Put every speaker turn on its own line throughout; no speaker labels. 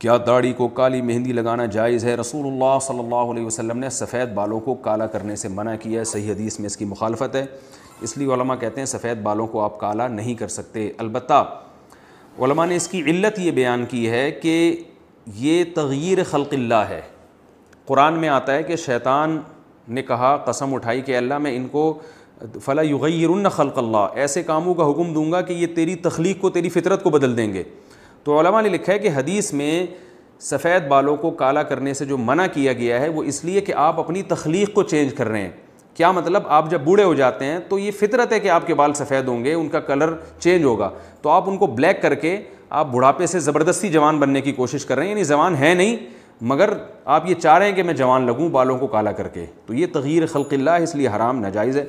क्या दाढ़ी को काली मेहंदी लगाना जायज़ है रसूलुल्लाह सल्लल्लाहु अलैहि वसल्लम ने सफ़ेद बालों को काला करने से मना किया है सही हदीस में इसकी मुखालफत है इसलिए वलमा कहते हैं सफ़ेद बालों को आप काला नहीं कर सकते अलबत्ता ने इसकी इल्लत ये बयान की है कि ये तग़ीर खलकिल्ला है कुरान में आता है कि शैतान ने कहा कसम उठाई कि अल्लाह मैं इनको फ़ला युगैरन खलकल्ला ऐसे कामों का हुक्म दूंगा कि ये तेरी तख्लीक को तेरी फितरत को बदल देंगे तो ने लिखा है कि हदीस में सफ़ेद बालों को काला करने से जो मना किया गया है वो इसलिए कि आप अपनी तख्लीक को चेंज कर रहे हैं क्या मतलब आप जब बूढ़े हो जाते हैं तो ये फितरत है कि आपके बाल सफ़ेद होंगे उनका कलर चेंज होगा तो आप उनको ब्लैक करके आप बुढ़ापे से ज़बरदस्ती जवान बनने की कोशिश कर रहे हैं यानी जवान है नहीं मगर आप ये चाह रहे हैं कि मैं जवान लगूँ बालों को काला करके तो ये तगीर खलकिल्ला इसलिए हराम नाजायज़ है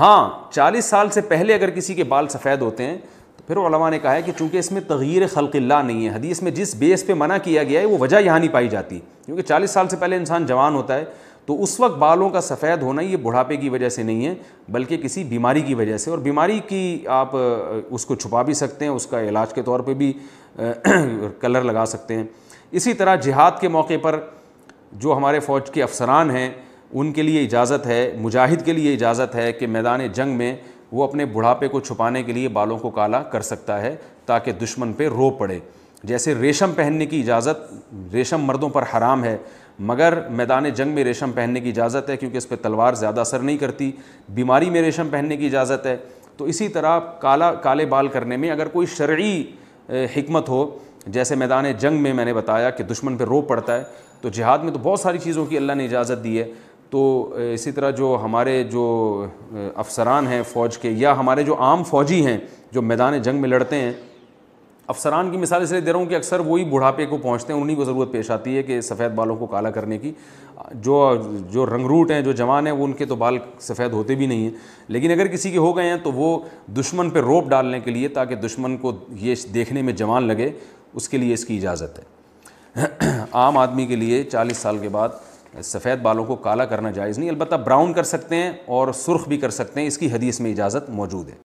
हाँ चालीस साल से पहले अगर किसी के बाल सफ़ेद होते हैं फिर ने कहा है कि चूँकि इसमें तगीर खलकिल्ला नहीं है हदीस में जिस बेस पे मना किया गया है वो वजह यहाँ नहीं पाई जाती क्योंकि 40 साल से पहले इंसान जवान होता है तो उस वक्त बालों का सफ़ेद होना ये बुढ़ापे की वजह से नहीं है बल्कि किसी बीमारी की वजह से और बीमारी की आप उसको छुपा भी सकते हैं उसका इलाज के तौर पर भी कलर लगा सकते हैं इसी तरह जिहाद के मौके पर जो हमारे फ़ौज के अफसरान हैं उनके लिए इजाज़त है मुजाहिद के लिए इजाज़त है कि मैदान जंग में वो अपने बुढ़ापे को छुपाने के लिए बालों को काला कर सकता है ताकि दुश्मन पे रो पड़े जैसे रेशम पहनने की इजाज़त रेशम मर्दों पर हराम है मगर मैदान जंग में रेशम पहनने की इजाज़त है क्योंकि इस पर तलवार ज़्यादा असर नहीं करती बीमारी में रेशम पहनने की इजाज़त है तो इसी तरह काला काले बाल करने में अगर कोई शर्य हमत हो जैसे मैदान जंग में मैंने बताया कि दुश्मन पर रो पड़ता है तो जिहाद में तो बहुत सारी चीज़ों की अल्लाह ने इजाज़त दी है तो इसी तरह जो हमारे जो अफसरान हैं फ़ौज के या हमारे जो आम फौजी हैं जो मैदान जंग में लड़ते हैं अफसरान की मिसाल इसलिए दे रहा हूँ कि अक्सर वही बुढ़ापे को पहुँचते हैं उन्हीं को ज़रूरत पेश आती है कि सफ़ेद बालों को काला करने की जो जो रंगरूट हैं जो जवान हैं वो उनके तो बाल सफ़ेद होते भी नहीं हैं लेकिन अगर किसी के हो गए हैं तो वो दुश्मन पर रोप डालने के लिए ताकि दुश्मन को ये देखने में जवान लगे उसके लिए इसकी इजाज़त है आम आदमी के लिए चालीस साल के बाद सफ़ेद बालों को काला करना जायज़ नहीं अलबत्त ब्राउन कर सकते हैं और सुर्ख भी कर सकते हैं इसकी हदीस में इजाज़त मौजूद है